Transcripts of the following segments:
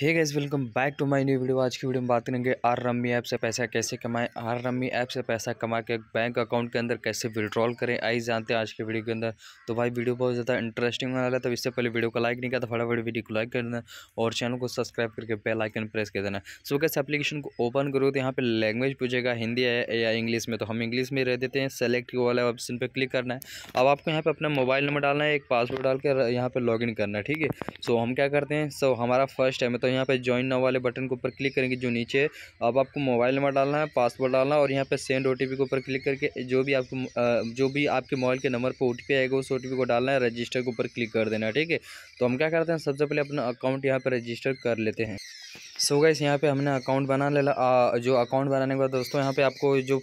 hey guys welcome back to my new video आज की video में बात करेंगे आर रम्मी ऐप से पैसा कैसे कमाएं आर रम्मी ऐप से पैसा कमा के बैंक अकाउंट के अंदर कैसे विड्रॉल करें आई जानते हैं आज के वीडियो के अंदर तो भाई वीडियो बहुत ज़्यादा इंटरेस्टिंग होने वाला है तो इससे पहले वीडियो को लाइक नहीं किया तो फटाफट वीडियो को लाइक कर देना और चैनल को सब्सक्राइब करके बेल आइकन प्रेस कर देना सो कैसे एप्लीकेशन को ओपन करो तो यहाँ पर लैंग्वेज पूछेगा हिंदी है या इंग्लिश में तो हम इंग्लिश में रह देते हैं सेलेक्ट वाला ऑप्शन पर क्लिक करना है अब आपको यहाँ पर अपना मोबाइल नंबर डालना है एक पासवर्ड डाल के यहाँ पर लॉग करना है ठीक है सो हम क्या करते हैं सो हमारा फर्स्ट टाइम है तो यहाँ पे ज्वाइन नाउ वाले बटन के ऊपर क्लिक करेंगे जो नीचे अब आपको मोबाइल नंबर डालना है पासवर्ड डालना और यहाँ पे सेंड ओ के ऊपर क्लिक करके जो भी आपको जो भी आपके मोबाइल के नंबर पर ओ आएगा उस ओ को डालना है रजिस्टर के ऊपर क्लिक कर देना ठीक है तो हम क्या करते हैं सबसे पहले अपना अकाउंट यहाँ पर रजिस्टर कर लेते हैं सो so गाइस यहाँ पे हमने अकाउंट बना ले जो अकाउंट बनाने के बाद दोस्तों यहाँ पे आपको जो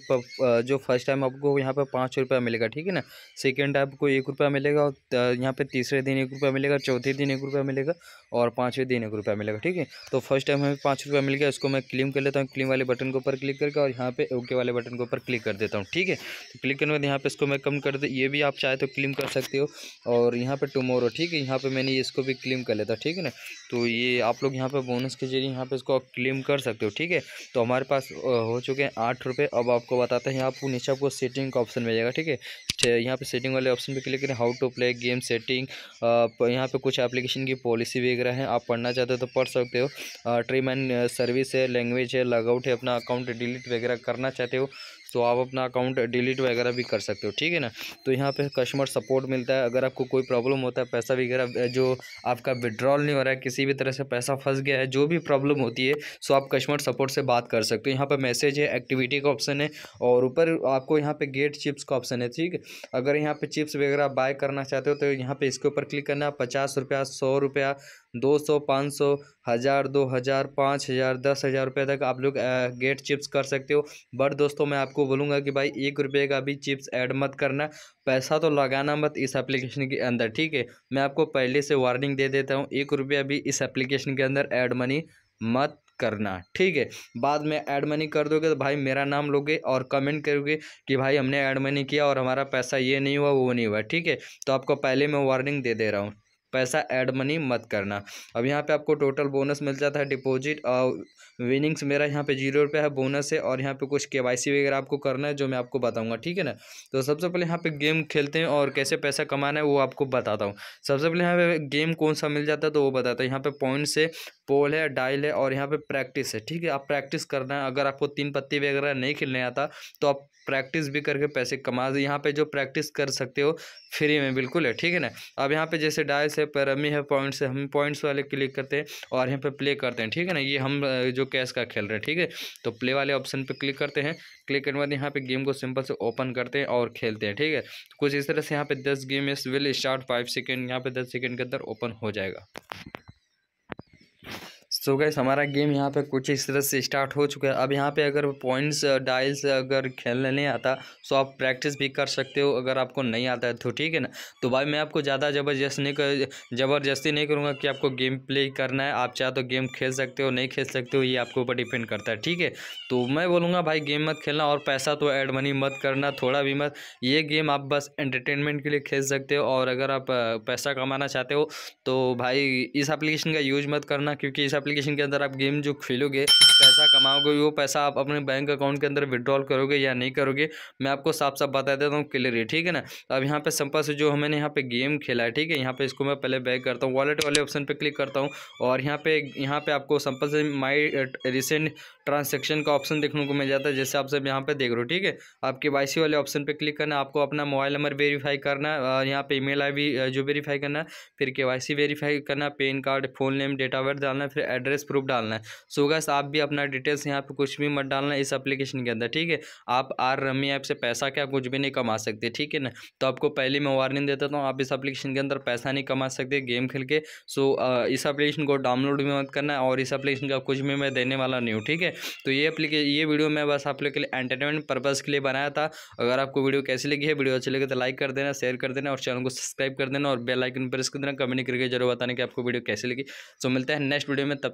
जो फर्स्ट टाइम आपको यहाँ पे पाँच रुपया मिलेगा ठीक है ना टाइम आपको एक रुपया मिलेगा और यहाँ पे तीसरे दिन एक रुपया मिलेगा चौथे दिन एक रुपया मिलेगा और पाँचवें दिन एक रुपया मिलेगा ठीक है ठीक है तो फर्स्ट टाइम हमें पाँच रुपया मिल गया उसको मैं क्लीम कर लेता हूँ क्लीम वाले बटन के ऊपर क्लिक करके और यहाँ पे ओके वाले बटन के ऊपर क्लिक कर देता हूँ ठीक है तो क्लिक करने के बाद यहाँ पे इसको मैं कम कर दे ये भी आप चाहे तो क्लीम कर सकते हो और यहाँ पर टुमोरो ठीक है यहाँ पर मैंने इसको भी क्लीम कर लेता ठीक है ना तो ये आप लोग यहाँ पर बोनस के जरिए यहाँ पर इसको क्लेम कर सकते हो ठीक है तो हमारे पास हो चुके हैं आठ अब आपको बताते हैं आपको नीचे आपको सेटिंग का ऑप्शन मिल जाएगा ठीक है यहाँ पे सेटिंग वाले ऑप्शन पर क्लिक करें how to play game setting यहाँ पे कुछ एप्लीकेशन की पॉलिसी वगैरह है आप पढ़ना चाहते हो तो पढ़ सकते सकते हो ट्रिम एंड सर्विस है लैंग्वेज है लगआउट है अपना अकाउंट डिलीट वगैरह करना चाहते हो तो आप अपना अकाउंट डिलीट वगैरह भी कर सकते हो ठीक है ना तो यहाँ पे कस्टमर सपोर्ट मिलता है अगर आपको कोई प्रॉब्लम होता है पैसा वगैरह जो आपका विड्रॉल नहीं हो रहा है किसी भी तरह से पैसा फंस गया है जो भी प्रॉब्लम होती है सो तो आप कस्टमर सपोर्ट से बात कर सकते हो यहाँ पे मैसेज है एक्टिविटी का ऑप्शन है और ऊपर आपको यहाँ पर गेट चिप्स का ऑप्शन है ठीक है अगर यहाँ पर चिप्स वगैरह बाय करना चाहते हो तो यहाँ पर इसके ऊपर क्लिक करना है पचास रुपया सौ रुपया दो सौ पाँच सौ हज़ार दो हज़ार पाँच हज़ार दस हज़ार रुपये तक आप लोग गेट चिप्स कर सकते हो बट दोस्तों मैं आपको बोलूँगा कि भाई एक रुपये का भी चिप्स ऐड मत करना पैसा तो लगाना मत इस एप्लीकेशन के अंदर ठीक है मैं आपको पहले से वार्निंग दे देता हूँ एक रुपया भी इस एप्लीकेशन के अंदर ऐड मनी मत करना ठीक है बाद में ऐड मनी कर दोगे तो भाई मेरा नाम लोगे और कमेंट करोगे कि भाई हमने ऐड मनी किया और हमारा पैसा ये नहीं हुआ वो नहीं हुआ ठीक है तो आपको पहले मैं वार्निंग दे दे रहा हूँ पैसा ऐड मनी मत करना अब यहाँ पे आपको टोटल बोनस मिल जाता है डिपॉजिट विनिंग्स मेरा यहाँ पे जीरो रुपये है बोनस है और यहाँ पे कुछ के वगैरह आपको करना है जो मैं आपको बताऊँगा ठीक है ना तो सबसे पहले यहाँ पे गेम खेलते हैं और कैसे पैसा कमाना है वो आपको बताता हूँ सबसे पहले यहाँ पे गेम कौन सा मिल जाता है तो वो बताता हूँ यहाँ पे पॉइंट्स है पोल है डायल है और यहाँ पे प्रैक्टिस है ठीक है आप प्रैक्टिस करना है अगर आपको तीन पत्ती वगैरह नहीं खेलने आता तो आप प्रैक्टिस भी करके पैसे कमा यहाँ पे जो प्रैक्टिस कर सकते हो फ्री में बिल्कुल है ठीक है ना अब यहाँ पे जैसे डायल्स है पैरमी है पॉइंट्स है हम पॉइंट्स वाले क्लिक करते हैं और यहाँ पे प्ले करते हैं ठीक है ना ये हम जो जो कैश का खेल रहे हैं ठीक है तो प्ले वाले ऑप्शन पर क्लिक करते हैं क्लिक करने के बाद यहाँ पे गेम को सिंपल से ओपन करते हैं और खेलते हैं ठीक है कुछ इस तरह से यहाँ पे दस गेम इस विल स्टार्ट फाइव सेकेंड यहाँ पे दस सेकेंड के अंदर ओपन हो जाएगा सो so गैस हमारा गेम यहाँ पे कुछ इस तरह से स्टार्ट हो चुका है अब यहाँ पे अगर पॉइंट्स डाइल्स अगर खेलने नहीं आता सो आप प्रैक्टिस भी कर सकते हो अगर आपको नहीं आता है तो ठीक है ना तो भाई मैं आपको ज़्यादा ज़बरदस्त नहीं कर ज़बरदस्ती नहीं करूँगा कि आपको गेम प्ले करना है आप चाहे तो गेम खेल सकते हो नहीं खेल सकते हो ये आपके ऊपर डिपेंड करता है ठीक है तो मैं बोलूँगा भाई गेम मत खेलना और पैसा तो एड मनी मत करना थोड़ा भी मत ये गेम आप बस एंटरटेनमेंट के लिए खेल सकते हो और अगर आप पैसा कमाना चाहते हो तो भाई इस एप्लीकेशन का यूज मत करना क्योंकि इस एप्लीकेशन एप्लीकेशन के अंदर आप गेम जो खेलोगे पैसा कमाओगे वो पैसा आप अपने बैंक अकाउंट के अंदर विड्रॉल करोगे या नहीं करोगे मैं आपको साफ साफ बता देता हूँ क्लियर ठीक है ना अब यहाँ पे संपा से जो मैंने यहाँ पे गेम खेला है ठीक है यहाँ पे इसको मैं पहले बैक करता हूँ वॉलेट वाले ऑप्शन पे क्लिक करता हूँ और यहाँ पे यहाँ पे आपको संपल से माई रिसेंट ट्रांजेक्शन का ऑप्शन देखने को मिल जाता है जैसे आप सब यहाँ पे देख रहे हो ठीक है आपके वाई वाले ऑप्शन पर क्लिक करना आपको अपना मोबाइल नंबर वेरीफाई करना यहाँ पे ई आईडी uh, जो वेरीफाई करना फिर के वाई वेरीफाई करना PAN card phone name date of birth डालना फिर एड एड्रेस प्रूफ डालना है सो so गैस आप भी अपना डिटेल्स यहाँ पे कुछ भी मत डालना इस एप्लीकेशन के अंदर ठीक है आप आर रमी ऐप से पैसा क्या कुछ भी नहीं कमा सकते ठीक है ना तो आपको पहले मैं वार्निंग देता था आप इस एप्लीकेशन के अंदर पैसा नहीं कमा सकते गेम खेल के सो so, इस एप्लीकेशन को डाउनलोड भी मत करना और इस एप्लीकेशन का कुछ भी मैं देने वाला नहीं हूँ ठीक है तो ये एप्लीकेशन ये वीडियो मैं बस आप लोग के लिए एंटरटेनमेंट पर्पज़ के लिए बनाया था अगर आपको वीडियो कैसी लगी है वीडियो अच्छी लगी तो लाइक कर देना शेयर कर देना और चैनल को सब्सक्राइब कर देना और बेल आइकन प्रेस कर देना कमेंट करके जरूर बताने कि आपको वीडियो कैसी लगी सो मिलते हैं नेक्स्ट वीडियो में तब